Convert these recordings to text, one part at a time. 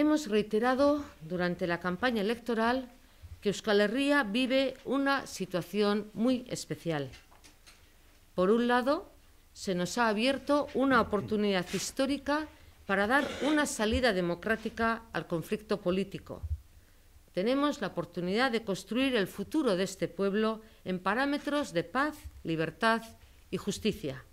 Hemos reiterado durante la campaña electoral que Euskal Herria vive una situación muy especial. Por un lado, se nos ha abierto una oportunidad histórica para dar una salida democrática al conflicto político. Tenemos la oportunidad de construir el futuro de este pueblo en parámetros de paz, libertad y justicia.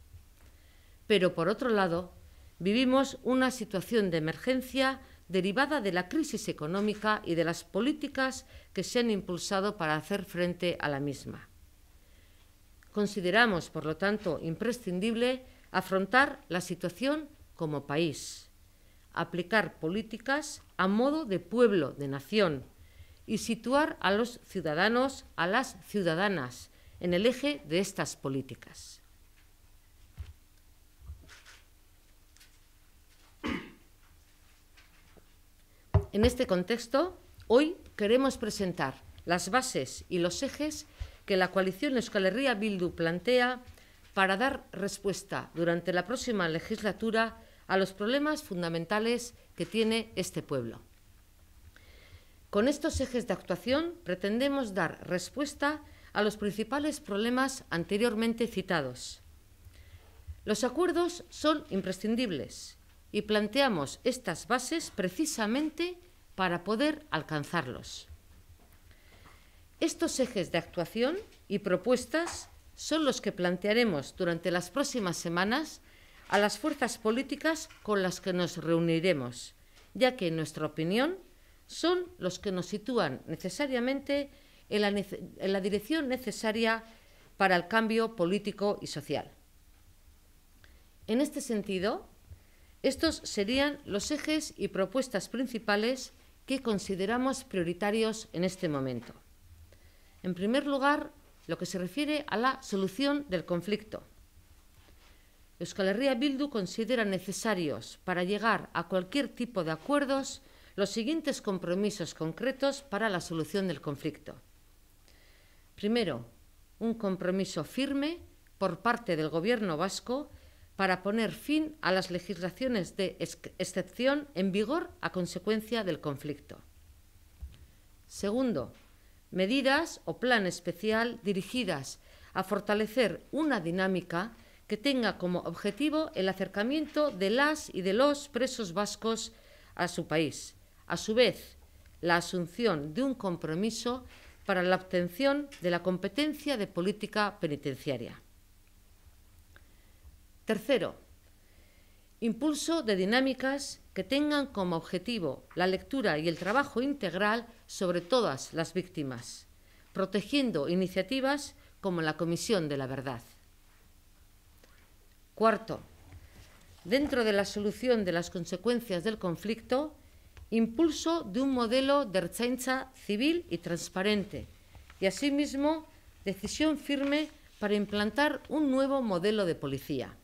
Pero, por otro lado, vivimos una situación de emergencia derivada de la crisis económica y de las políticas que se han impulsado para hacer frente a la misma. Consideramos, por lo tanto, imprescindible afrontar la situación como país, aplicar políticas a modo de pueblo, de nación, y situar a los ciudadanos, a las ciudadanas, en el eje de estas políticas. en este contexto, hoy queremos presentar las bases y los ejes que la coalición Euskal Bildu plantea para dar respuesta durante la próxima legislatura a los problemas fundamentales que tiene este pueblo. Con estos ejes de actuación pretendemos dar respuesta a los principales problemas anteriormente citados. Los acuerdos son imprescindibles y planteamos estas bases precisamente para poder alcanzarlos. Estos ejes de actuación y propuestas son los que plantearemos durante las próximas semanas a las fuerzas políticas con las que nos reuniremos, ya que, en nuestra opinión, son los que nos sitúan necesariamente en la, dirección necesaria para el cambio político y social. En este sentido, estos serían los ejes y propuestas principales que consideramos prioritarios en este momento. En primer lugar, lo que se refiere a la solución del conflicto. Euskal Herria Bildu considera necesarios para llegar a cualquier tipo de acuerdos los siguientes compromisos concretos para la solución del conflicto. Primero, un compromiso firme por parte del Gobierno vasco para poner fin a las legislaciones de excepción en vigor a consecuencia del conflicto. Segundo, medidas o plan especial dirigidas a fortalecer una dinámica que tenga como objetivo el acercamiento de las y de los presos vascos a su país. A su vez, la asunción de un compromiso para la obtención de la competencia de política penitenciaria. Tercero, impulso de dinámicas que tengan como objetivo la lectura y el trabajo integral sobre todas las víctimas, protegiendo iniciativas como la Comisión de la Verdad. Cuarto, dentro de la solución de las consecuencias del conflicto, impulso de un modelo de rechaincha civil y transparente y, asimismo, decisión firme para implantar un nuevo modelo de policía.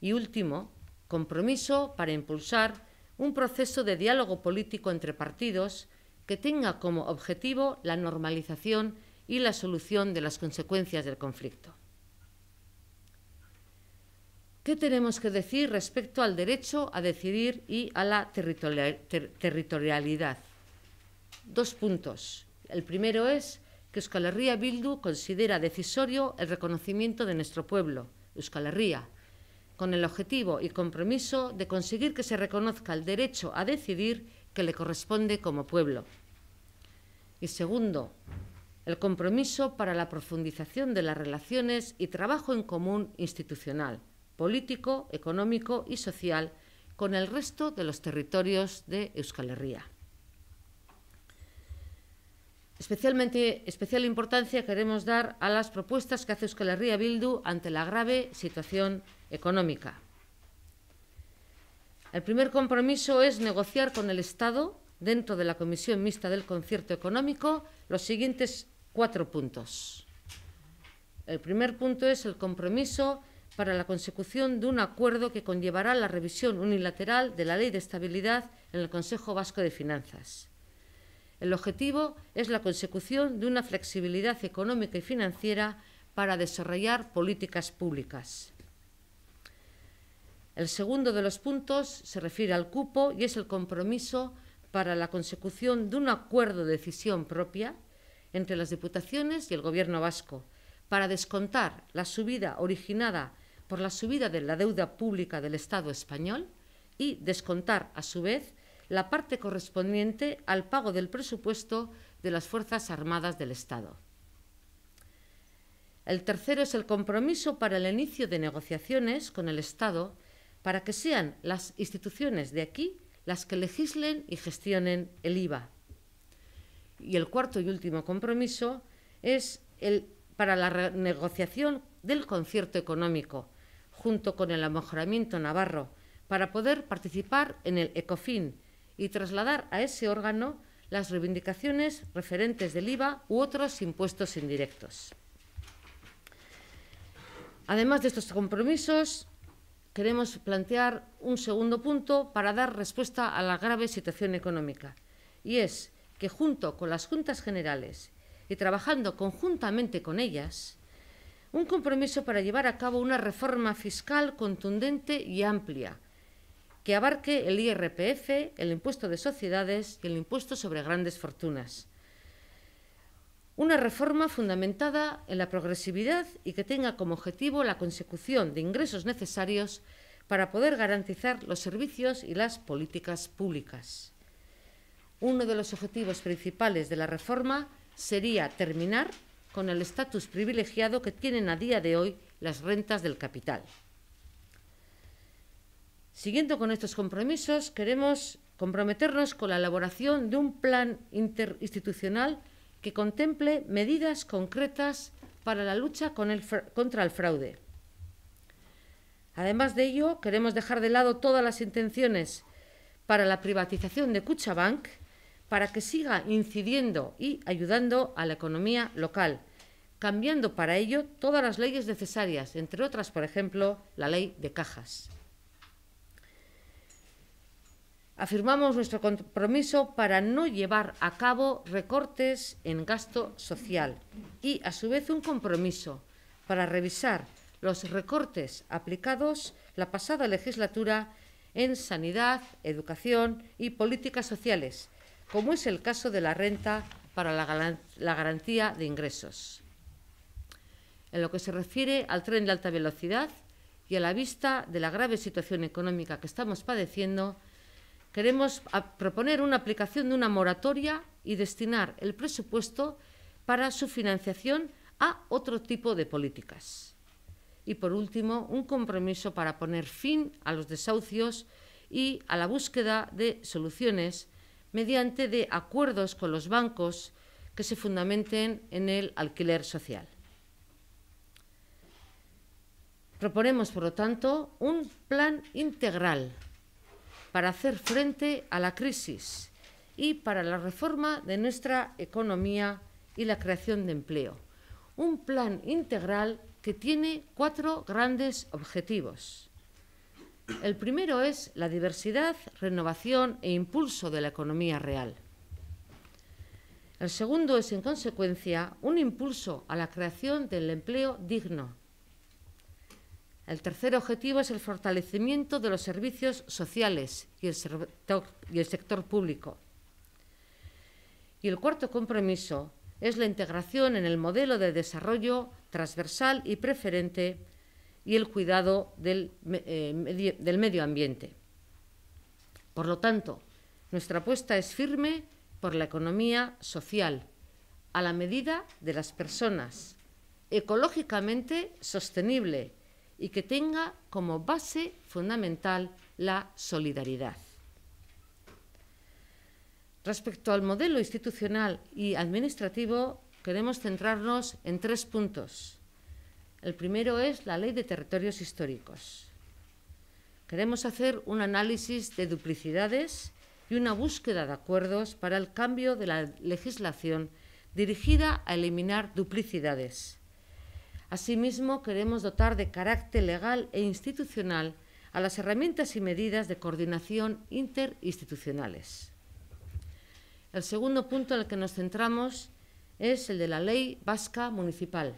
Y último, compromiso para impulsar un proceso de diálogo político entre partidos que tenga como objetivo la normalización y la solución de las consecuencias del conflicto. ¿Qué tenemos que decir respecto al derecho a decidir y a la territorialidad? Dos puntos. El primero es que Euskal Herria Bildu considera decisorio el reconocimiento de nuestro pueblo, Euskal Herria, con el objetivo y compromiso de conseguir que se reconozca el derecho a decidir que le corresponde como pueblo. Y segundo, el compromiso para la profundización de las relaciones y trabajo en común institucional, político, económico y social con el resto de los territorios de Euskal Herria. Especialmente, especial importancia queremos dar a las propuestas que hace Euskal Herria Bildu ante la grave situación económica. El primer compromiso es negociar con el Estado, dentro de la Comisión Mixta del Concierto Económico, los siguientes cuatro puntos. El primer punto es el compromiso para la consecución de un acuerdo que conllevará la revisión unilateral de la Ley de Estabilidad en el Consejo Vasco de Finanzas. El objetivo es la consecución de una flexibilidad económica y financiera para desarrollar políticas públicas. El segundo de los puntos se refiere al cupo y es el compromiso para la consecución de un acuerdo de decisión propia entre las diputaciones y el Gobierno vasco para descontar la subida originada por la subida de la deuda pública del Estado español y descontar, a su vez, la parte correspondiente al pago del presupuesto de las Fuerzas Armadas del Estado. El tercero es el compromiso para el inicio de negociaciones con el Estado para que sean las instituciones de aquí las que legislen y gestionen el IVA. Y el cuarto y último compromiso es para la renegociación del concierto económico, junto con el mejoramiento navarro, para poder participar en el ECOFIN y trasladar a ese órgano las reivindicaciones referentes del IVA u otros impuestos indirectos. Además de estos compromisos, queremos plantear un segundo punto para dar respuesta a la grave situación económica, y es que junto con las juntas generales y trabajando conjuntamente con ellas, un compromiso para llevar a cabo una reforma fiscal contundente y amplia, que abarque el IRPF, el impuesto de sociedades y el impuesto sobre grandes fortunas. Una reforma fundamentada en la progresividad y que tenga como objetivo la consecución de ingresos necesarios para poder garantizar los servicios y las políticas públicas. Uno de los objetivos principales de la reforma sería terminar con el estatus privilegiado que tienen a día de hoy las rentas del capital. Siguiendo con estos compromisos, queremos comprometernos con la elaboración de un plan interinstitucional que contemple medidas concretas para la lucha contra el fraude. Además de ello, queremos dejar de lado todas las intenciones para la privatización de Cuchabank para que siga incidiendo y ayudando a la economía local, cambiando para ello todas las leyes necesarias, entre otras, por ejemplo, la ley de cajas afirmamos nuestro compromiso para no llevar a cabo recortes en gasto social y, a su vez, un compromiso para revisar los recortes aplicados la pasada legislatura en sanidad, educación y políticas sociales, como es el caso de la renta para la garantía de ingresos. En lo que se refiere al tren de alta velocidad y a la vista de la grave situación económica que estamos padeciendo, Queremos proponer una aplicación de una moratoria y destinar el presupuesto para su financiación a otro tipo de políticas. Y, por último, un compromiso para poner fin a los desahucios y a la búsqueda de soluciones mediante de acuerdos con los bancos que se fundamenten en el alquiler social. Proponemos, por lo tanto, un plan integral para hacer frente a la crisis y para la reforma de nuestra economía y la creación de empleo. Un plan integral que tiene cuatro grandes objetivos. El primero es la diversidad, renovación e impulso de la economía real. El segundo es, en consecuencia, un impulso a la creación del empleo digno, el tercer objetivo es el fortalecimiento de los servicios sociales y el, sector, público. Y el cuarto compromiso es la integración en el modelo de desarrollo transversal y preferente y el cuidado del, eh, del medio ambiente. Por lo tanto, nuestra apuesta es firme por la economía social, a la medida de las personas, ecológicamente sostenible y que tenga como base fundamental la solidaridad. Respecto al modelo institucional y administrativo, queremos centrarnos en tres puntos. El primero es la ley de territorios históricos. Queremos hacer un análisis de duplicidades y una búsqueda de acuerdos para el cambio de la legislación dirigida a eliminar duplicidades Asimismo, queremos dotar de carácter legal e institucional a las herramientas y medidas de coordinación interinstitucionales. El segundo punto en el que nos centramos es el de la Ley Vasca Municipal.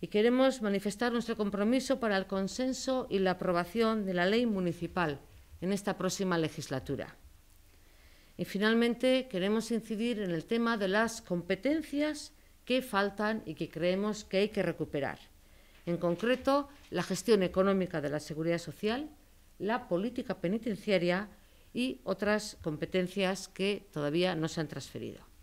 Y queremos manifestar nuestro compromiso para el consenso y la aprobación de la Ley Municipal en esta próxima legislatura. Y finalmente queremos incidir en el tema de las competencias que faltan y que creemos que hay que recuperar. En concreto, la gestión económica de la seguridad social, la política penitenciaria y otras competencias que todavía no se han transferido.